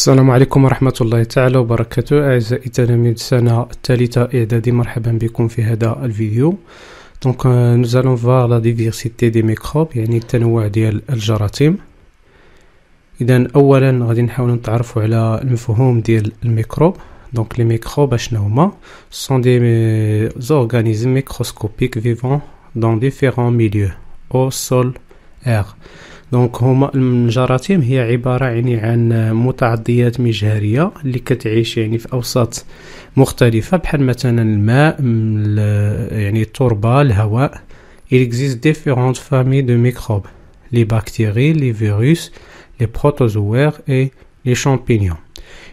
السلام عليكم ورحمة الله تعالى وبركاته أعزائي تلاميذ السنة الثالثة إعدادي مرحبا بكم في هذا الفيديو دونك euh, nous allons voir لا ديفيرسيتي دي ميكروب يعني التنوع ديال الجراثيم إذا أولا غادي نحاول نتعرفوا على المفهوم ديال الميكروب دونك لي ميكروب أشنو هما سون دي زورغانيزم ميكروسكوبيك فيفون دون ديفيرون ميليو أو سول إير دونك هما المجراتيم هي عباره يعني عن متعديات مجهريه اللي كتعيش يعني في اوساط مختلفه بحال مثلا الماء يعني التربه الهواء il existe différentes familles de microbes les bactéries les virus les protozoaires et les champignons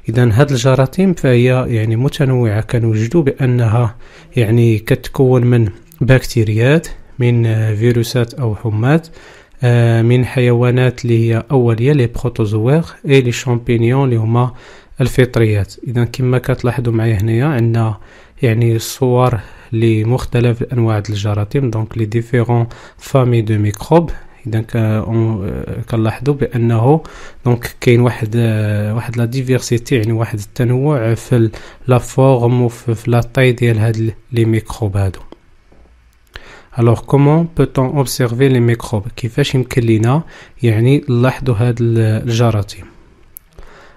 اذا هاد الجراثيم فهي يعني متنوعه كنوجدوا بانها يعني كتكون من بكتيريات من فيروسات او حمات آه، من حيوانات اللي هي اوليه لي بروتوزواغ اي لي شامبينيون اللي هما الفطريات اذا كما كتلاحظوا معايا هنايا عندنا يعني صور لمختلف انواع الجراثيم دونك لي ديفيرون فامي دو ميكروب اذا كنلاحظوا بانه دونك كاين واحد آه، واحد لا ديفيرسيتي يعني واحد التنوع في لا فورم وفي لا طاي ديال هاد لي ميكروب هادو alors comment peut-on observer les microbes Qui fait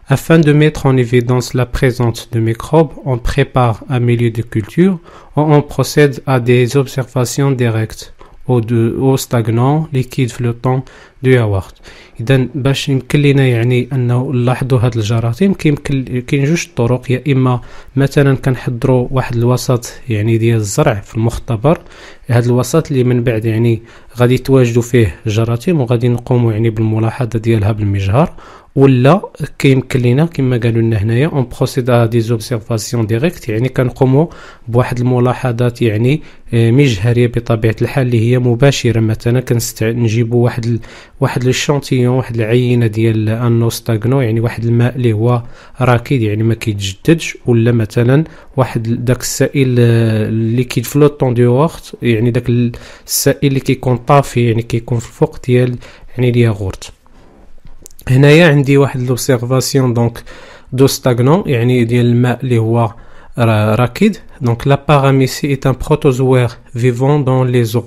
Afin de mettre en évidence la présence de microbes, on prépare un milieu de culture où on procède à des observations directes, eau, de, eau stagnant, liquide flottant, دو وقت اذا باش يمكن لنا يعني انه نلاحظوا هاد الجراثيم كيمكن كاين جوج طرق يا اما مثلا كنحضروا واحد الوسط يعني ديال الزرع في المختبر هاد الوسط اللي من بعد يعني غادي يتواجدوا فيه الجراثيم وغادي نقوموا يعني بالملاحظه ديالها بالمجهر ولا كيمكن لينا كما قالوا لنا هنايا اون بروسيدا دي زوبسيرفاسيون ديريكت يعني كنقوموا بواحد الملاحظات يعني آه، مجهريه بطبيعه الحال اللي هي مباشره مثلا كنجيبوا واحد واحد الشونتيون واحد العينه ديال النوستاغنو يعني واحد الماء اللي هو راكد يعني ما كيتجددش ولا مثلا واحد داك السائل آه، اللي كيتفلوطون دو وقت يعني داك السائل اللي كيكون طافي يعني كيكون في الفوق ديال يعني الياغورت هنايا عندي واحد لوبسيرفاسيون دونك دو ستاغنون يعني ديال الماء اللي هو راكد دونك لا باراميسي ايت ان protozoaire فيفون دون لي زو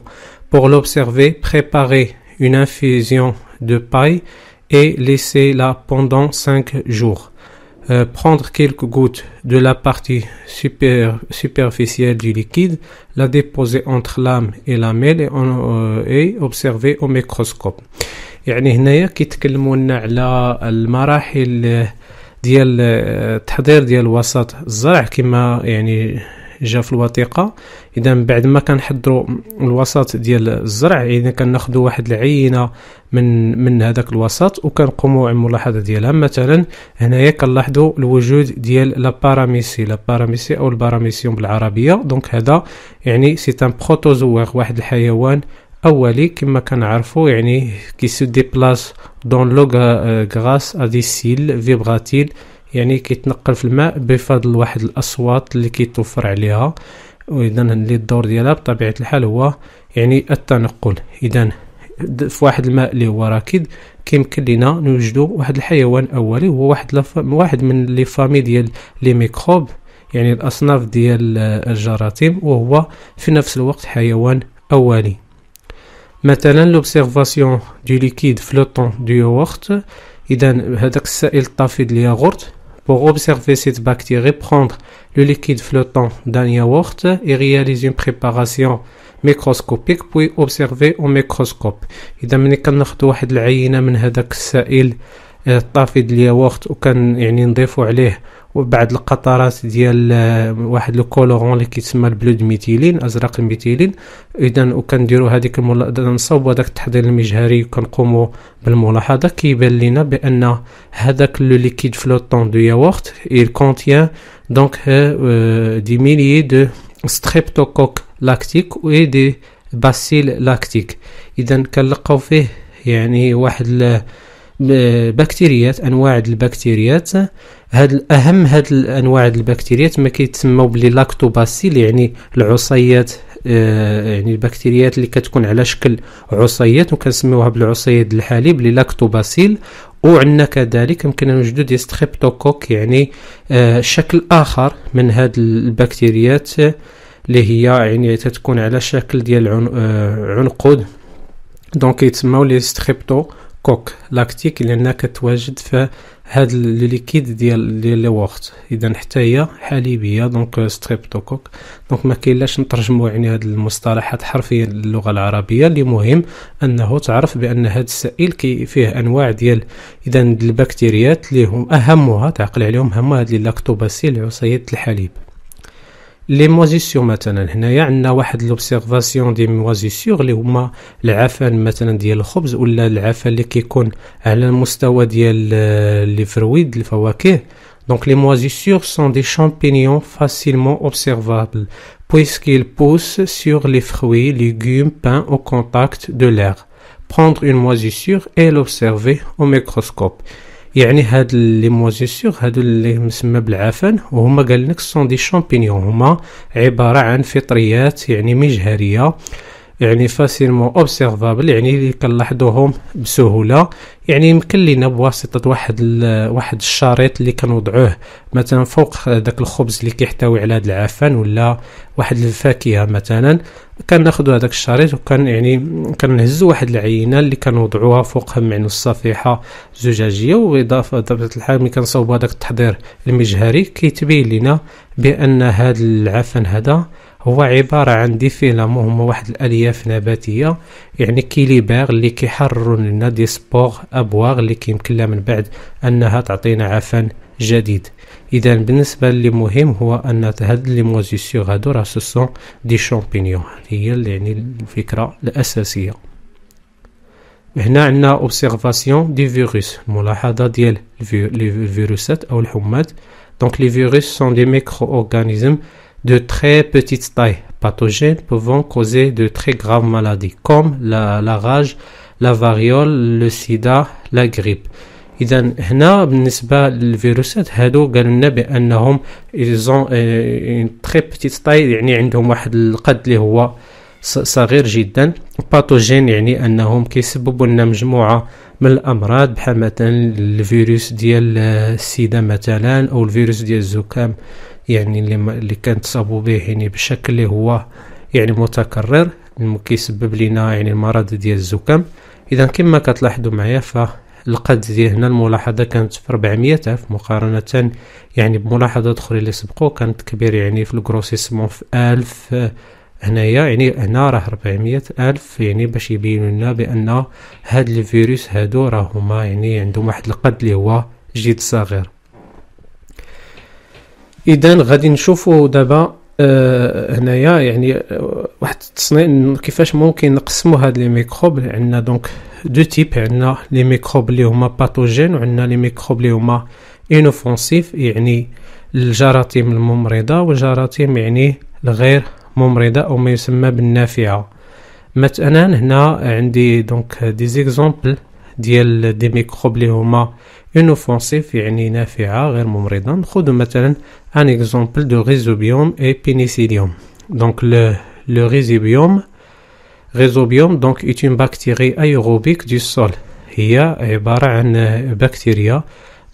pour l'observer préparez une infusion de paille et laisser la pendant 5 jours. Euh, prendre quelques gouttes de la partie superficielle du liquide, la déposer entre l'âme et la mêle et, euh, et observer au microscope. جا في الوثيقه اذا بعد ما كنحضروا الوسط ديال الزرع اذا كناخذوا واحد العينه من من هذاك الوسط وكنقوموا الملاحظة ديالها مثلا هنايا كنلاحظوا الوجود ديال لا باراميسي لا باراميسي او الباراميسيوم بالعربيه دونك هذا يعني سي ان بروتوزوير واحد الحيوان اولي كما كنعرفوا يعني كي سو ديبلاس دون لو غراس ا دي سيل فيبراتيل يعني كيتنقل في الماء بفضل واحد الاصوات اللي كيتوفر عليها واذا اللي الدور ديالها بطبيعه الحال هو يعني التنقل اذا في واحد الماء اللي هو راكد كيمكن لينا نوجدو واحد الحيوان اولي هو واحد لف... واحد من لي فامي ديال لي ميكروب يعني الاصناف ديال آه، الجراثيم وهو في نفس الوقت حيوان اولي مثلا لوبسيرفاسيون دو ليكيد فلوطون دو يوغورت اذا هذاك السائل الطافي ديال الياغورت pour observer cette bactérie, prendre le liquide flottant d'un yaourt et réaliser une préparation microscopique, puis observer au microscope. وبعد القطرات ديال آه، واحد لو كولورون اللي كيتسمى البلود ميثيلين ازرق الميثيلين اذا وكنديروا هذيك نصوبوا داك التحضير المجهري وكنقوموا بالملاحظه كيبان لنا بان هذاك لو ليكيد فلوتون دو ياورت يل كونتيان دونك دي ميلي دو ستريبتوكوك لاكتيك و دي باسيل لاكتيك اذا كنلقاو فيه يعني واحد البكتيريات آه، انواع البكتيريات هاد اهم هاد الانواع البكتيريا تما كيتسموا باللي لاكتوباسيل يعني العصيات آه، يعني البكتيريات اللي كتكون على شكل عصيات وكنسميوها بالعصيات الحليب اللي لاكتوباسيل وعندنا كذلك يمكن نوجدوا دي ستريبتوكوك يعني آه، شكل اخر من هاد البكتيريات اللي هي يعني تتكون على شكل ديال آه، عنقود دونك يتسموا لي ستريبتوكوك لاكتيك لانها كتواجد في هاد لو ليكيد ديال ديال لي وقت اذا حتى هي حليبيه دونك ستريبتوكوك دونك ما كاينلاش نترجموا يعني هاد المصطلحات حرفيا للغه العربيه اللي مهم انه تعرف بان هاد السائل كي فيه انواع ديال اذا البكتيريات اللي هم اهمها تعقل عليهم هما هاد لي لاكتوباسيل عصيه الحليب Les moisissures maintenant. هنايا عندنا واحد لوبسيرفاسيون des moisissures. Donc les moisissures sont des champignons facilement observables puisqu'ils poussent sur les fruits, légumes peints au contact de l'air. Prendre une moisissure et l'observer au microscope. يعني هاد لي موزيسيغ هادو اللي مسمى بالعفن وهما قال لك سون دي شامبينيون هما عباره عن فطريات يعني مجهريه يعني فاسيلمون اوبسيرفابل يعني اللي كنلاحظوهم بسهوله يعني يمكن لينا بواسطه واحد واحد الشريط اللي كنوضعوه مثلا فوق داك الخبز اللي كيحتوي على هذا العفن ولا واحد الفاكهه مثلا كناخذوا هذاك الشريط وكان يعني كنهزوا واحد العينه اللي كنوضعوها فوق يعني صفيحه زجاجيه واضافه بطبيعه الحال ملي كنصاوبوا هذاك التحضير المجهري كيتبين لينا بان هذا العفن هذا هو عبارة عن دي هما واحد الألياف نباتية يعني كيليباغ اللي كيحررو لنا دي سبور أبواغ اللي كيمكن من بعد أنها تعطينا عفن جديد اذا بالنسبه اللي مهم هو ان هاد لي موزيسيور هادو راه سوسون دي شامبينيون هي يعني الفكره الاساسيه هنا عندنا اوبسيرفاسيون دي فيروس ملاحظه ديال الفيروسات او الحمات دونك لي فيروس سون دي ميكرو اورغانيزم de très petites taille, pathogènes pouvant causer de très graves maladies comme la, la rage, la variole, le sida, la grippe. اذا هنا بالنسبه للفيروسات هادو قالوا لنا بانهم ils ont euh, une très petite taille يعني عندهم واحد القد اللي هو صغير جدا باتوجين يعني انهم كيسببوا لنا مجموعه من الامراض بحال مثلا الفيروس ديال السيده مثلا او الفيروس ديال الزكام يعني اللي, اللي تصابوا به يعني بشكل اللي هو يعني متكرر كيسبب لنا يعني المرض ديال الزكام اذا كما كتلاحظوا معايا ف القد ديال هنا الملاحظة كانت في 400 ألف مقارنة يعني بملاحظات أخرى اللي سبقوا كانت كبير يعني في الجروسيسمون في ألف هنايا يعني هنا راه 400 الف يعني باش يبينوا لنا بان هاد الفيروس هادو راه هما يعني عندهم واحد القد اللي هو جد صغير اذا غادي نشوفوا دابا أه هنايا يعني آه، واحد التصنيع كيفاش ممكن نقسموا هاد لي ميكروب عندنا دونك دو تيب عندنا لي ميكروب اللي هما باثوجين وعندنا لي ميكروب اللي هما انوفونسيف يعني الجراثيم الممرضه والجراثيم يعني الغير ممرضة أو ما يسمى بالنافعة مثلا هنا عندي دونك دي زيكزامبل ديال دي ميكروب اللي هما انوفونسيف يعني نافعة غير ممرضة نخدو مثلا ان اكزامبل دو ريزوبيوم اي بينيسيليوم دونك لو لو ريزوبيوم ريزوبيوم دونك est اون باكتيري ايروبيك دو سول هي عبارة عن بكتيريا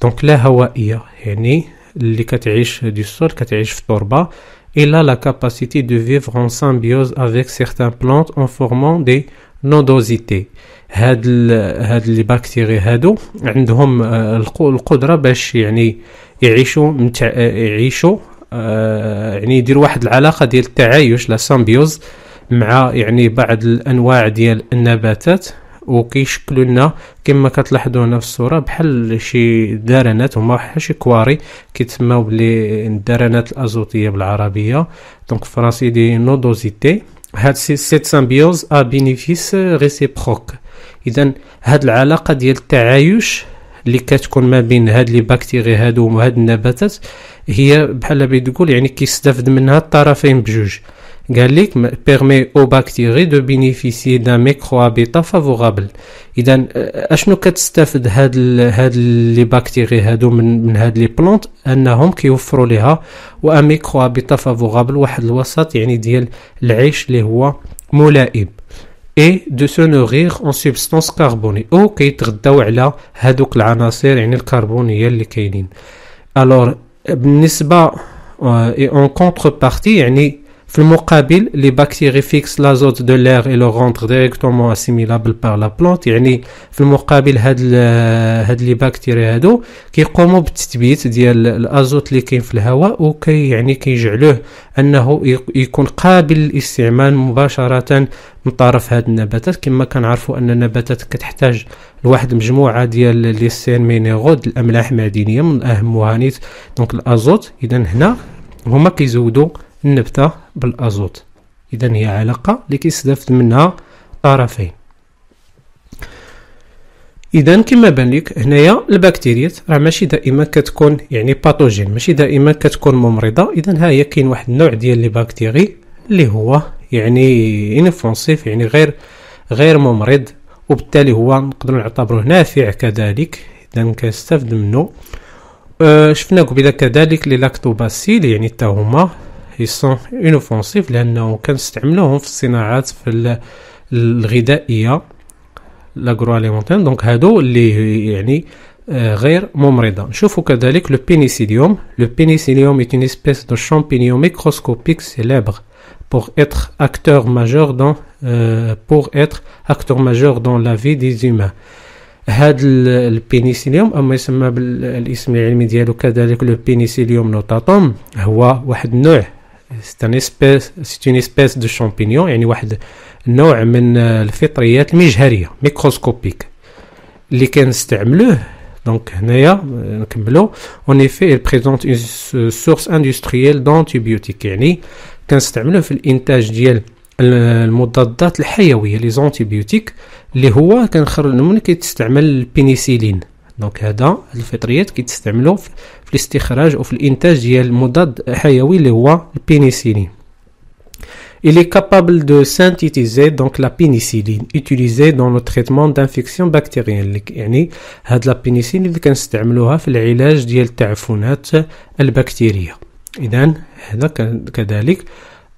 دونك لا هوائية يعني اللي كتعيش دي سول كتعيش في التربة Il a la capacité de vivre en symbiose avec certaines plantes en formant des نودوزيتي هاد ال هاد لي باكتيري هادو عندهم euh, القدره باش يعني يعيشوا متع... يعيشوا euh, يعني يدير واحد العلاقه ديال التعايش لا سامبيوز مع يعني بعض الانواع ديال النباتات وكيشكلوا لنا كما كتلاحظوا هنا في الصوره بحال شي درنات هما بحال شي كواري كيتسماو بلي الدرنات الازوتيه بالعربيه دونك فرنسي دي نودوزيتي هاد سيت سامبيوز ا بينيفيس ريسيبروك اذا هاد العلاقه ديال التعايش اللي كتكون ما بين هاد لي باكتيري هادو وهاد النباتات هي بحال بتقول يعني كيستافد منها الطرفين بجوج قال بيرمي او باكتيري دو بينيفيسي دان ميكرو ابيتا فافورابل اذا اشنو كتستافد هاد الـ هاد لي باكتيري هادو من من هاد لي بلونت انهم كيوفروا ليها و ميكرو ابيتا فافورابل واحد الوسط يعني ديال العيش اللي هو ملائم اي دو سو نوغيغ اون سوبستانس كاربوني او كيتغداو على هادوك العناصر يعني الكربونيه اللي كاينين الور بالنسبه اي اون كونتر بارتي يعني في المقابل لي باكتيري فيكس لازوت دو لير اي لو رونتر ديريكتومون اسيميلابل بار لا بلونت يعني في المقابل هاد هاد لي باكتيري هادو كيقوموا بالتثبيت ديال الازوت اللي كاين في الهواء وكي يعني كيجعلوه انه يكون قابل للاستعمال مباشره من طرف هاد النباتات كما كنعرفوا ان النباتات كتحتاج لواحد مجموعه ديال لي سين مينيرو الاملاح معدنيه من اهمها نيت دونك الازوت اذا هنا هما كيزودوا النبته بالازوت اذا هي علاقه اللي كيستافد منها طرفين اذا كما بان لك هنايا البكتيريات راه ماشي دائما كتكون يعني باثوجين ماشي دائما كتكون ممرضه اذا ها هي كاين واحد النوع ديال لي بكتيري اللي هو يعني انفونسيف يعني غير غير ممرض وبالتالي هو نقدر نعتبره نافع كذلك اذا كنستافد منه آه شفنا قبيله كذلك لي لاكتوباسيل يعني حتى هما يسون اونوفونسيف لانه كنستعملوهم في الصناعات في الغذائيه لاغرو اليمونتير دونك هادو اللي يعني آه، غير ممرضة نشوفوا كذلك لو بينيسيليوم لو بينيسيليوم est une espèce دو شامبينيون ميكروسكوبيك سيلبر pour être acteur majeur dans euh, pour être acteur majeur dans la vie des humains هاد البينيسيليوم اما يسمى بالاسم العلمي ديالو كذلك لو بينيسيليوم نوتاتوم هو واحد النوع c'est اون اسبيس دو شامبينيون يعني واحد نوع من الفطريات المجهريه ميكروسكوبيك اللي كنستعملوه دونك هنايا نكملو اون ايفي بريزونت اون سورس اندستريال دونتيبيوتيك يعني كنستعملوه في الانتاج ديال المضادات الحيويه لي زونتيبيوتيك اللي هو كنخرج منه كيتستعمل البينيسيلين دونك هذا الفطريات كيتستعملوا في الاستخراج وفي الانتاج ديال المضاد حيوي اللي هو البينيسيلين Il est capable de synthétiser donc la pénicilline utilisée dans le traitement d'infections bactériennes. يعني هاد لا بينيسيلين اللي كنستعملوها في العلاج ديال التعفنات البكتيريه. اذا هذا كذلك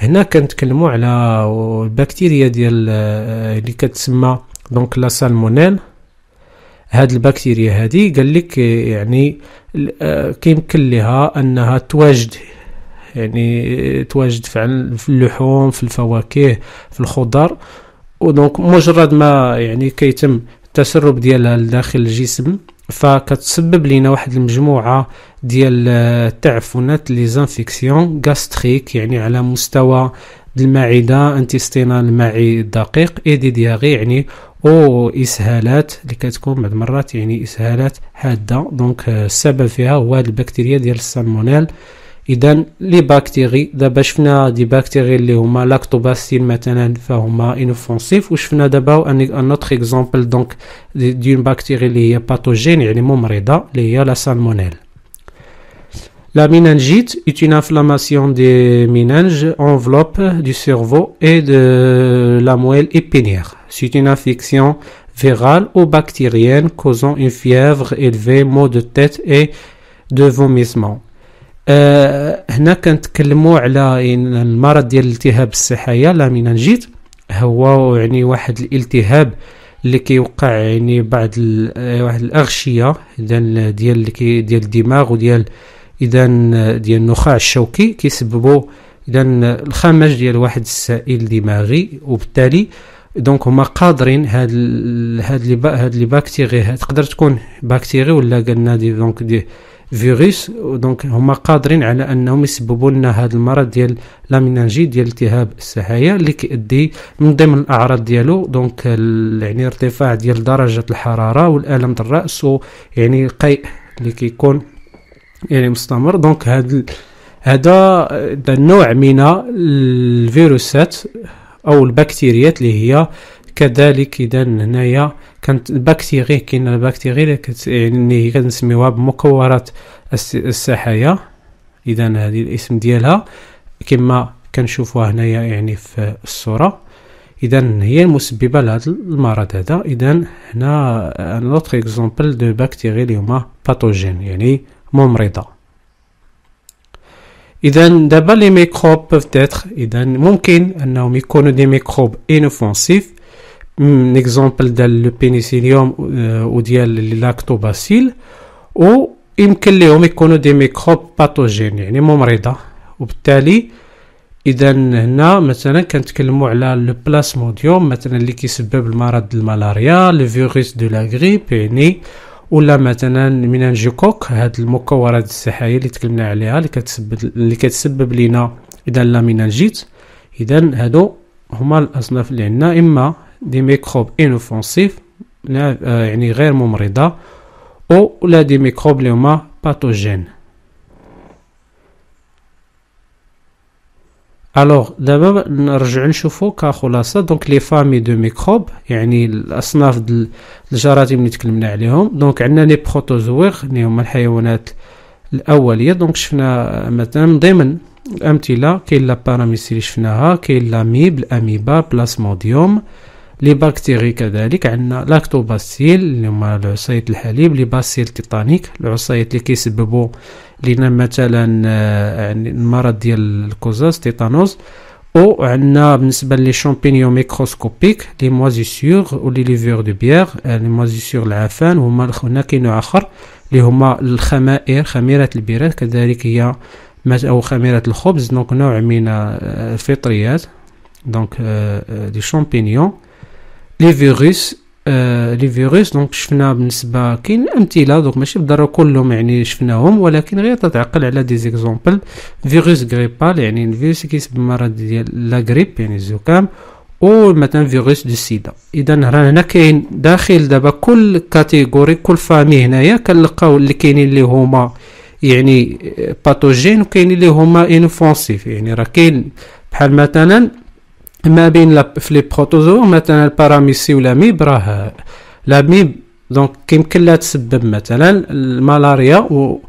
هنا كنتكلموا على البكتيريا ديال آه، اللي كتسمى دونك لا سالمونيل هاد البكتيريا هادي قال لك يعني آه، كيمكن لها انها تواجد يعني آه، تواجد في اللحوم في الفواكه في الخضر ودونك مجرد ما يعني كيتم التسرب ديالها لداخل الجسم فكتسبب لنا واحد المجموعه ديال التعفنات آه، لي زانفيكسيون غاستريك يعني على مستوى المعده انتستينال المعي الدقيق اي دي دياغي يعني او اسهالات اللي كتكون بعض المرات يعني اسهالات حاده دونك آه، السبب فيها هو هاد البكتيريا ديال السالمونيل Les bactéries, d'abord je vais des bactéries qui ont l'actobacillus maintenant en forme inoffensifs je fais d'abord un autre exemple d'une bactérie qui est pathogène, c'est-à-dire la salmonelle. La meningite est une inflammation des meninges, enveloppe du cerveau et de la moelle épinière. C'est une infection virale ou bactérienne causant une fièvre élevée, maux de tête et de vomissements. آه، هنا كنتكلموا على المرض ديال الالتهاب الصحيه لامينانجيت هو يعني واحد الالتهاب اللي كيوقع يعني بعض آه، واحد الاغشيه ديال اللي ديال الدماغ وديال اذا ديال النخاع الشوكي كيسببوا اذا الخمج ديال واحد السائل دماغي وبالتالي دونك هما قادرين هاد هاد لي هاد لي باكتيري تقدر تكون باكتيري ولا قلنا دي دونك دي فيروس دونك هما قادرين على انهم يسببوا لنا هذا المرض ديال لامينانجي ديال التهاب السحايا اللي كيؤدي من ضمن الاعراض ديالو دونك يعني ارتفاع ديال درجه الحراره والالم الراس يعني القيء اللي كيكون يعني مستمر دونك هذا هذا النوع من الفيروسات او البكتيريات اللي هي كذلك اذا هنايا كانت البكتيري كاين البكتيري اللي كت... يعني كنسميوها بمكورات السحايا اذا هذه الاسم ديالها كما كنشوفوها هنايا يعني في الصوره اذا هي المسببه لهذا المرض هذا اذا هنا ان لوتر اكزومبل دو بكتيري اللي هما باثوجين يعني ممرضه اذا دابا لي ميكروب بوف اذا ممكن انهم يكونوا دي ميكروب انوفونسيف نيكزومبل ديال البينيسيليوم وديال لاكتوباسيل و يمكن ليهم يكونوا دي ميكروب باثوجين يعني ممرضه وبالتالي اذا هنا مثلا كنتكلموا على لو بلاسموديوم مثلا اللي كيسبب المرض الملاريا لو فيروس دو لا غريب يعني ولا مثلا مننجيكوك هاد المكورات السحايه اللي تكلمنا عليها اللي كتسبب اللي كتسبب لينا اذا لا مينانجيت اذا هادو هما الاصناف اللي عندنا اما دي ميكروب انوفنسيف آه، يعني غير ممرضة أو ولا دي ميكروب لي هما باثوجين الوغ دابا نرجعو نشوفو كخلاصة دونك لي فامي دو ميكروب يعني الأصناف ديال الجراثيم اللي تكلمنا عليهم دونك عندنا لي بروتوزويغ اللي هما الحيوانات الأولية دونك شفنا مثلا ضمن الأمثلة كاين لا لي شفناها كاين لاميب الأميبا بلاسموديوم لي باكتيري كذلك عندنا لاكتوباسيل اللي هما العصية الحليب لي باسيل تيتانيك العصيات اللي كيسببوا لينا مثلا آه، يعني المرض ديال الكوزاس تيتانوس او عندنا بالنسبه لي شامبينيون ميكروسكوبيك لي او لي ليفور دو بيير آه، لي موازيسيور العفان هما هنا كاين نوع اخر اللي هما الخمائر خميره البيرات كذلك هي او خميره الخبز دونك نوع من آه، الفطريات دونك لي شامبينيون لي فيروس آه لي فيروس دونك شفنا بالنسبه كاين امثله دونك ماشي بالضروره كلهم يعني شفناهم ولكن غير تتعقل على دي زيكزومبل فيروس غريبال يعني الفيروس كيسبب مرض ديال لا غريب يعني الزكام او مثلا فيروس دو سيدا اذا راه هنا كاين داخل دابا كل كاتيجوري كل فامي هنايا كنلقاو اللي كاينين اللي هما يعني باثوجين آه، وكاينين اللي هما انفونسيف يعني راه كاين بحال مثلا ما بين في لي بروتوزو مثلا الباراميسي ولا ميب راه لا ميب دونك كيمكن لا تسبب مثلا الملاريا و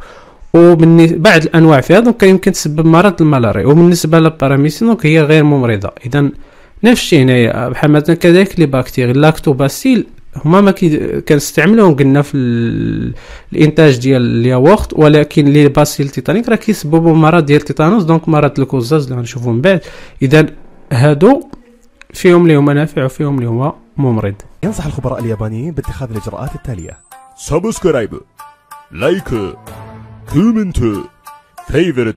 ومن بعض الانواع فيها دونك يمكن تسبب مرض الملاريا وبالنسبه للباراميسي دونك هي غير ممرضه اذا نفس الشيء هنايا بحال مثلا كذلك لي باكتيري اللاكتوباسيل هما ما كنستعملوهم قلنا في الانتاج ديال الياغورت ولكن لي باسيل تيتانيك راه كيسببوا مرض ديال التيتانوس دونك مرض الكوزاز اللي غنشوفو من بعد اذا هادو فيهم اللي هما نافع وفيهم اللي هما ممرض ينصح الخبراء اليابانيين باتخاذ الإجراءات التالية サブスクライブ、ライク、コメント、フェイブル